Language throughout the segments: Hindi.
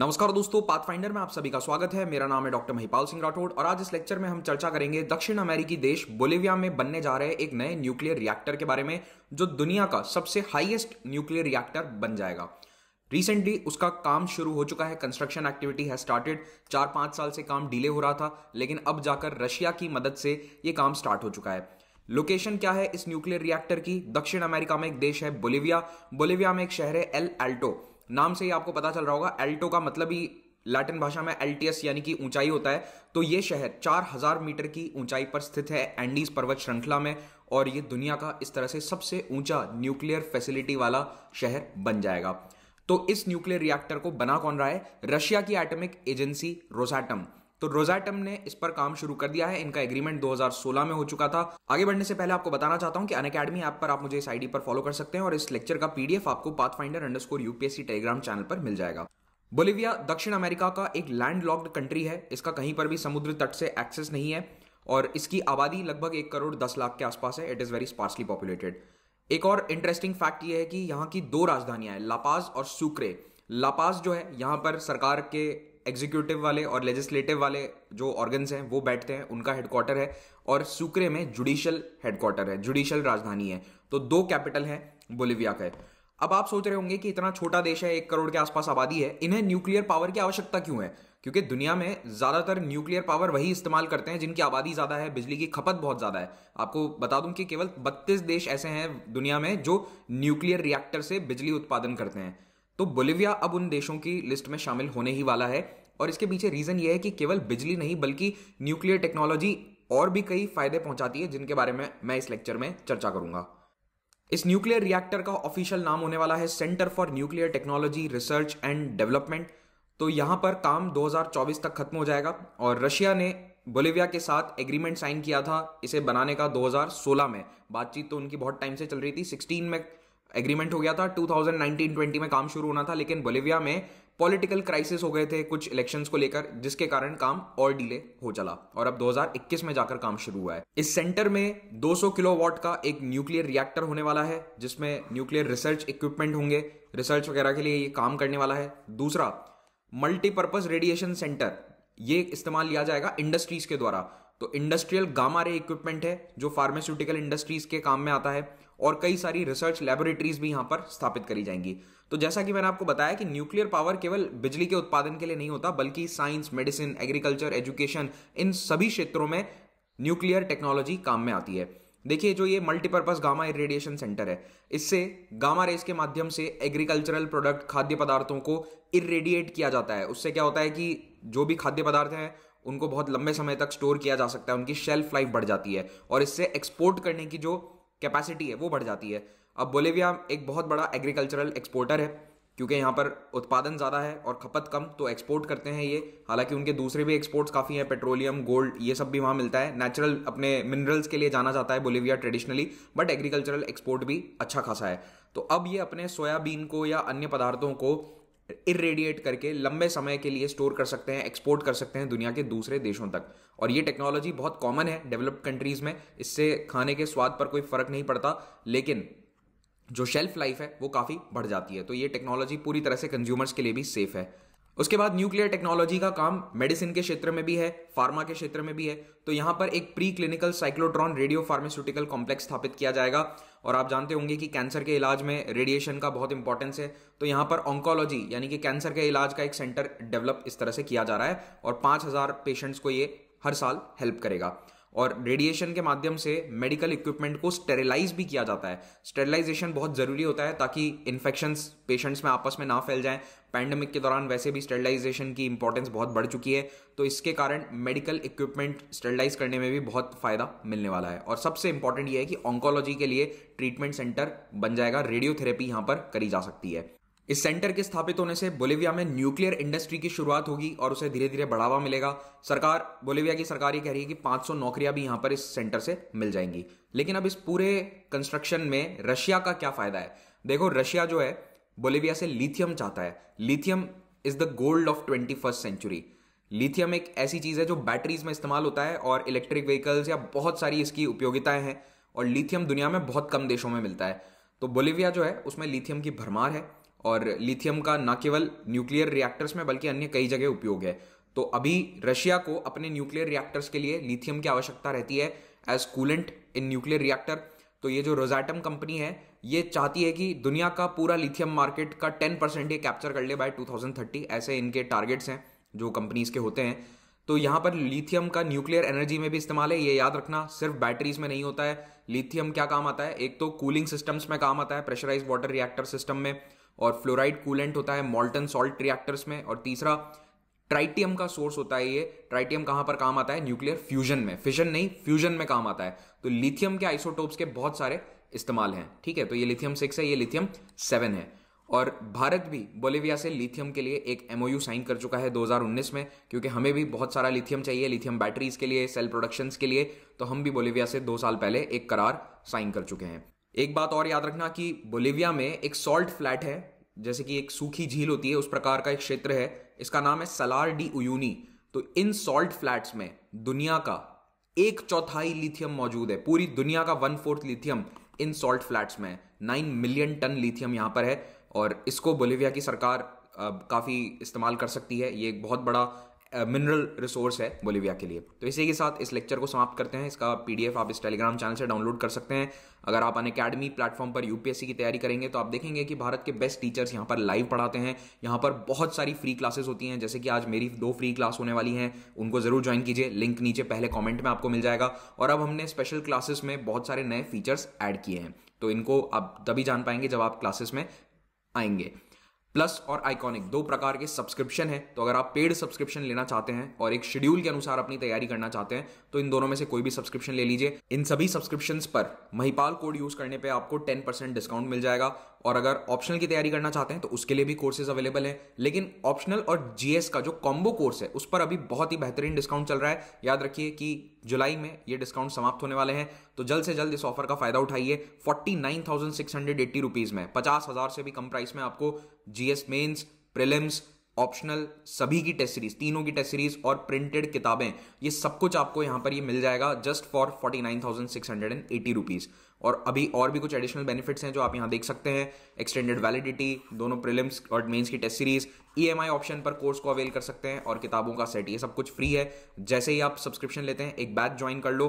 नमस्कार दोस्तों पाथफाइंडर में आप सभी का स्वागत है मेरा नाम है डॉक्टर महिपाल सिंह राठौड़ और आज इस लेक्चर में हम चर्चा करेंगे दक्षिण अमेरिकी देश बोलिविया में बनने जा रहे एक नए न्यूक्लियर रिएक्टर के बारे में जो दुनिया का सबसे हाईएस्ट न्यूक्लियर रिएक्टर बन जाएगा रिसेंटली उसका काम शुरू हो चुका है कंस्ट्रक्शन एक्टिविटी है स्टार्टेड चार पांच साल से काम डिले हो रहा था लेकिन अब जाकर रशिया की मदद से ये काम स्टार्ट हो चुका है लोकेशन क्या है इस न्यूक्लियर रिएक्टर की दक्षिण अमेरिका में एक देश है बोलिविया बोलिविया में एक शहर है एल एल्टो नाम से ही आपको पता चल रहा होगा एल्टो का मतलब ही लैटिन भाषा में एल्टीएस यानी कि ऊंचाई होता है तो ये शहर 4000 मीटर की ऊंचाई पर स्थित है एंडीज पर्वत श्रृंखला में और ये दुनिया का इस तरह से सबसे ऊंचा न्यूक्लियर फैसिलिटी वाला शहर बन जाएगा तो इस न्यूक्लियर रिएक्टर को बना कौन रहा है रशिया की एटमिक एजेंसी रोसाटम तो रोजाटम ने इस पर काम शुरू कर दिया है इनका एग्रीमेंट 2016 में हो चुका था आगे बढ़ने से पहले आपको बताना चाहता हूं कि अन अकेडमी ऐप पर आप मुझे इस आईडी पर फॉलो कर सकते हैं और इस लेक्चर का पीडीएफ आपको path finder underscore UPSC Telegram channel पर मिल जाएगा बोलिविया दक्षिण अमेरिका का एक लैंड लॉक्ड कंट्री है इसका कहीं पर भी समुद्र तट से एक्सेस नहीं है और इसकी आबादी लगभग एक करोड़ दस लाख के आसपास है it is very sparsely populated एक और इंटरेस्टिंग फैक्ट ये है कि यहाँ की दो राजधानियां हैं लापाज और सुक्रे लापाज जो है यहाँ पर सरकार के एग्जीक्यूटिव वाले और लेजिस्लेटिव वाले जो ऑर्गन्स हैं वो बैठते हैं उनका हेडक्वार्टर है और सुक्रे में जुडिशियल हेडक्वार्टर है जुडिशियल राजधानी है तो दो कैपिटल है बोलिविया का अब आप सोच रहे होंगे कि इतना छोटा देश है एक करोड़ के आसपास आबादी है इन्हें न्यूक्लियर पावर की आवश्यकता क्यों है क्योंकि दुनिया में ज्यादातर न्यूक्लियर पावर वही इस्तेमाल करते हैं जिनकी आबादी ज्यादा है बिजली की खपत बहुत ज्यादा है आपको बता दूं कि केवल 32 देश ऐसे हैं दुनिया में जो न्यूक्लियर रिएक्टर से बिजली उत्पादन करते हैं तो बोलिविया अब उन देशों की लिस्ट में शामिल होने ही वाला है और इसके पीछे रीज़न यह है कि केवल बिजली नहीं बल्कि न्यूक्लियर टेक्नोलॉजी और भी कई फायदे पहुंचाती है जिनके बारे में मैं इस लेक्चर में चर्चा करूंगा इस न्यूक्लियर रिएक्टर का ऑफिशियल नाम होने वाला है centre for nuclear technology research and development तो यहां पर काम 2024 तक खत्म हो जाएगा और रशिया ने बोलिविया के साथ एग्रीमेंट साइन किया था इसे बनाने का 2016 में बातचीत तो उनकी बहुत टाइम से चल रही थी 16 में एग्रीमेंट हो गया था 2019-20 में काम शुरू होना था लेकिन बोलिविया में पॉलिटिकल क्राइसिस हो गए थे कुछ इलेक्शंस को लेकर जिसके कारण काम और डिले हो चला और अब 2021 में जाकर काम शुरू हुआ है इस सेंटर में 200 किलोवाट का एक न्यूक्लियर रिएक्टर होने वाला है जिसमें न्यूक्लियर रिसर्च इक्विपमेंट होंगे रिसर्च वगैरह के लिए ये काम करने वाला है दूसरा मल्टीपर्पज रेडिएशन सेंटर ये इस्तेमाल लिया जाएगा इंडस्ट्रीज के द्वारा तो इंडस्ट्रियल गामा रे इक्विपमेंट है जो फार्मास्यूटिकल इंडस्ट्रीज के काम में आता है और कई सारी रिसर्च लेबोरेटरीज भी यहाँ पर स्थापित करी जाएंगी तो जैसा कि मैंने आपको बताया कि न्यूक्लियर पावर केवल बिजली के उत्पादन के लिए नहीं होता बल्कि साइंस मेडिसिन एग्रीकल्चर एजुकेशन इन सभी क्षेत्रों में न्यूक्लियर टेक्नोलॉजी काम में आती है देखिए जो ये मल्टीपर्पज गामा इरेडिएशन सेंटर है इससे गामा रेस के माध्यम से एग्रीकल्चरल प्रोडक्ट खाद्य पदार्थों को इरेडिएट किया जाता है उससे क्या होता है कि जो भी खाद्य पदार्थ हैं उनको बहुत लंबे समय तक स्टोर किया जा सकता है उनकी शेल्फ लाइफ बढ़ जाती है और इससे एक्सपोर्ट करने की जो कैपेसिटी है वो बढ़ जाती है अब बोलेविया एक बहुत बड़ा एग्रीकल्चरल एक्सपोर्टर है क्योंकि यहाँ पर उत्पादन ज़्यादा है और खपत कम तो एक्सपोर्ट करते हैं ये हालांकि उनके दूसरे भी एक्सपोर्ट्स काफ़ी हैं पेट्रोलियम गोल्ड ये सब भी वहाँ मिलता है नेचुरल अपने मिनरल्स के लिए जाना जाता है Bolivia traditionally but agricultural export भी अच्छा खासा है तो अब ये अपने सोयाबीन को या अन्य पदार्थों को इरेडिएट करके लंबे समय के लिए स्टोर कर सकते हैं एक्सपोर्ट कर सकते हैं दुनिया के दूसरे देशों तक और ये टेक्नोलॉजी बहुत कॉमन है डेवलप्ड कंट्रीज़ में इससे खाने के स्वाद पर कोई फ़र्क नहीं पड़ता लेकिन जो शेल्फ लाइफ है वो काफ़ी बढ़ जाती है तो ये टेक्नोलॉजी पूरी तरह से कंज्यूमर्स के लिए भी सेफ है उसके बाद न्यूक्लियर टेक्नोलॉजी का काम मेडिसिन के क्षेत्र में भी है फार्मा के क्षेत्र में भी है तो यहाँ पर एक pre clinical cyclotron radio pharmaceutical complex स्थापित किया जाएगा और आप जानते होंगे कि कैंसर के इलाज में रेडिएशन का बहुत इंपॉर्टेंस है तो यहाँ पर ऑंकोलॉजी यानी कि कैंसर के इलाज का एक सेंटर डेवलप इस तरह से किया जा रहा है और पांच पेशेंट्स को ये हर साल हेल्प करेगा और रेडिएशन के माध्यम से मेडिकल इक्विपमेंट को स्टेरिलाइज भी किया जाता है स्टेरिलाइजेशन बहुत ज़रूरी होता है ताकि इन्फेक्शन पेशेंट्स में आपस में ना फैल जाएं पैंडेमिक के दौरान वैसे भी स्टेरिलाइजेशन की इंपॉर्टेंस बहुत बढ़ चुकी है तो इसके कारण मेडिकल इक्विपमेंट स्टेरिलाइज करने में भी बहुत फ़ायदा मिलने वाला है और सबसे इंपॉर्टेंट ये है कि ऑंकोलॉजी के लिए ट्रीटमेंट सेंटर बन जाएगा रेडियोथेरेपी यहाँ पर करी जा सकती है इस सेंटर के स्थापित होने से बोलिविया में न्यूक्लियर इंडस्ट्री की शुरुआत होगी और उसे धीरे धीरे बढ़ावा मिलेगा सरकार बोलिविया की सरकार ये कह रही है कि 500 नौकरियां भी यहां पर इस सेंटर से मिल जाएंगी लेकिन अब इस पूरे कंस्ट्रक्शन में रशिया का क्या फायदा है देखो रशिया जो है बोलिविया से लिथियम चाहता है lithium is the gold of twenty century lithium एक ऐसी चीज है जो बैटरीज में इस्तेमाल होता है और इलेक्ट्रिक व्हीकल्स या बहुत सारी इसकी उपयोगिताएं हैं और लिथियम दुनिया में बहुत कम देशों में मिलता है तो बोलिविया जो है उसमें लिथियम की भरमार है और लिथियम का न केवल न्यूक्लियर रिएक्टर्स में बल्कि अन्य कई जगह उपयोग है तो अभी रशिया को अपने न्यूक्लियर रिएक्टर्स के लिए लिथियम की आवश्यकता रहती है as coolant in nuclear reactor तो ये जो रोजाटम कंपनी है ये चाहती है कि दुनिया का पूरा लिथियम मार्केट का टेन परसेंट ये कैप्चर कर ले बाय 2030 ऐसे इनके टारगेट्स हैं जो कंपनीज के होते हैं तो यहाँ पर लिथियम का न्यूक्लियर एनर्जी में भी इस्तेमाल है ये याद रखना सिर्फ बैटरीज में नहीं होता है लिथियम क्या काम आता है एक तो कूलिंग सिस्टम्स में काम आता है प्रेशराइज वाटर रिएक्टर सिस्टम में और फ्लोराइड कूलेंट होता है मॉल्टन सॉल्ट रिएक्टर्स में और तीसरा ट्राइटियम का सोर्स होता है ये ट्राइटियम कहां पर काम आता है न्यूक्लियर फ्यूजन में फिजन नहीं फ्यूजन में काम आता है तो लिथियम के आइसोटोप्स के बहुत सारे इस्तेमाल हैं ठीक है तो ये लिथियम सिक्स है ये लिथियम सेवन है और भारत भी बोलिविया से लिथियम के लिए एक एमओयू साइन कर चुका है 2019 में क्योंकि हमें भी बहुत सारा लिथियम चाहिए लिथियम बैटरीज के लिए सेल प्रोडक्शंस के लिए तो हम भी बोलिविया से दो साल पहले एक करार साइन कर चुके हैं एक बात और याद रखना कि बोलिविया में एक सॉल्ट फ्लैट है जैसे कि एक सूखी झील होती है उस प्रकार का एक क्षेत्र है इसका नाम है सलार डी उयूनी तो इन सॉल्ट फ्लैट्स में दुनिया का एक चौथाई लिथियम मौजूद है पूरी दुनिया का one fourth lithium in salt flats में नाइन मिलियन टन लिथियम यहां पर है और इसको बोलिविया की सरकार काफ़ी इस्तेमाल कर सकती है ये एक बहुत बड़ा मिनरल रिसोर्स है बोलीविया के लिए तो इसी के साथ इस लेक्चर को समाप्त करते हैं इसका पीडीएफ आप इस टेलीग्राम चैनल से डाउनलोड कर सकते हैं अगर आप अन अकेडमी प्लेटफॉर्म पर यूपीएससी की तैयारी करेंगे तो आप देखेंगे कि भारत के बेस्ट टीचर्स यहाँ पर लाइव पढ़ाते हैं यहाँ पर बहुत सारी फ्री क्लासेस होती हैं जैसे कि आज मेरी दो फ्री क्लास होने वाली हैं उनको जरूर ज्वाइन कीजिए लिंक नीचे पहले कॉमेंट में आपको मिल जाएगा और अब हमने स्पेशल क्लासेस में बहुत सारे नए फीचर्स ऐड किए हैं तो इनको आप तभी जान पाएंगे जब आप क्लासेस में आएंगे प्लस और आइकॉनिक दो प्रकार के सब्सक्रिप्शन है तो अगर आप पेड सब्सक्रिप्शन लेना चाहते हैं और एक शेड्यूल के अनुसार अपनी तैयारी करना चाहते हैं तो इन दोनों में से कोई भी सब्सक्रिप्शन ले लीजिए इन सभी सब्सक्रिप्शन पर महिपाल कोड यूज करने पर आपको टेन परसेंट डिस्काउंट मिल जाएगा और अगर ऑप्शनल की तैयारी करना चाहते हैं तो उसके लिए भी कोर्सेज अवेलेबल है लेकिन ऑप्शनल और जीएस का जो कॉम्बो कोर्स है उस पर अभी बहुत ही बेहतरीन डिस्काउंट चल रहा है याद रखिए कि जुलाई में ये डिस्काउंट समाप्त होने वाले हैं तो जल्द से जल्द इस ऑफर का फायदा उठाइए forty nine thousand six hundred eighty rupees में पचास हजार से भी कम प्राइस में आपको जीएस मेन्स प्रिलिम्स ऑप्शनल सभी की टेस्ट सीरीज तीनों की टेस्ट सीरीज और प्रिंटेड किताबें ये सब कुछ आपको यहां पर ये मिल जाएगा just for forty nine thousand six hundred and eighty rupees और अभी और भी कुछ एडिशनल बेनिफिट्स हैं जो आप यहाँ देख सकते हैं एक्सटेंडेड वैलिडिटी दोनों प्रिलिम्स और मेंस की टेस्ट सीरीज आई ऑप्शन पर कोर्स को अवेल कर सकते हैं और किताबों का सेट ये सब कुछ फ्री है जैसे ही आप सब्सक्रिप्शन लेते हैं एक बैच ज्वाइन कर लो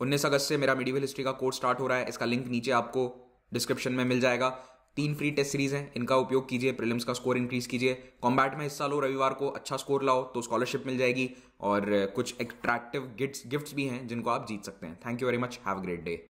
उन्नीस अगस्त से मेरा मिडिवल हिस्ट्री का कोर्स स्टार्ट हो रहा है इसका लिंक नीचे आपको डिस्क्रिप्शन में मिल जाएगा तीन फ्री टेस्ट सीरीज हैं इनका उपयोग कीजिए प्रिलिम्स का स्कोर इंक्रीज कीजिए कॉम्बैट में हिस्सा लो रविवार को अच्छा स्कोर लाओ तो स्कॉलरशिप मिल जाएगी और कुछ एट्रैक्टिव गिफ्ट्स गिफ्ट्स भी हैं जिनको आप जीत सकते हैं thank you very much have great day